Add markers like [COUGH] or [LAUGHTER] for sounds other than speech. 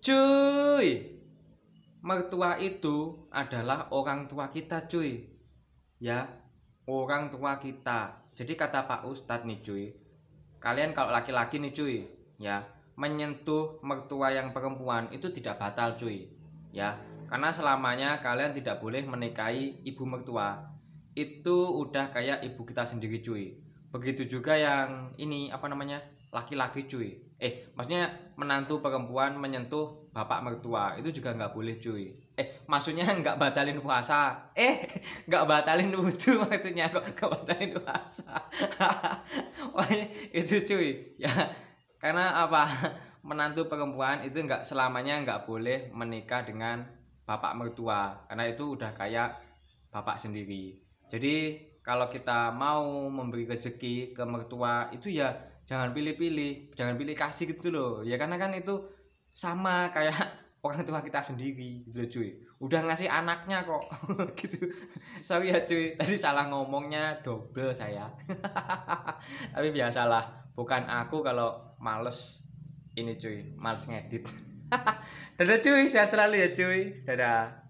cuy mertua itu adalah orang tua kita cuy ya orang tua kita jadi kata Pak Ustadz nih cuy kalian kalau laki-laki nih cuy ya menyentuh mertua yang perempuan itu tidak batal cuy ya karena selamanya kalian tidak boleh menikahi ibu mertua itu udah kayak ibu kita sendiri cuy begitu juga yang ini apa namanya laki-laki cuy eh maksudnya menantu perempuan menyentuh bapak mertua itu juga nggak boleh cuy eh maksudnya [LAUGHS] nggak batalin puasa eh [LAUGHS] nggak batalin wudhu [LAUGHS] maksudnya kok nggak batalin puasa oh, iya, itu cuy ya karena apa menantu perempuan itu nggak selamanya nggak boleh menikah dengan bapak mertua karena itu udah kayak bapak sendiri jadi kalau kita mau memberi rezeki ke mertua itu ya jangan pilih-pilih jangan pilih kasih gitu loh ya karena kan itu sama kayak [LAUGHS] orang tua kita sendiri gitu loh cuy udah ngasih anaknya kok [LAUGHS] gitu sorry ya cuy tadi salah ngomongnya double saya [LAUGHS] tapi biasalah bukan aku kalau males ini cuy males ngedit dadah cuy sehat selalu ya cuy dadah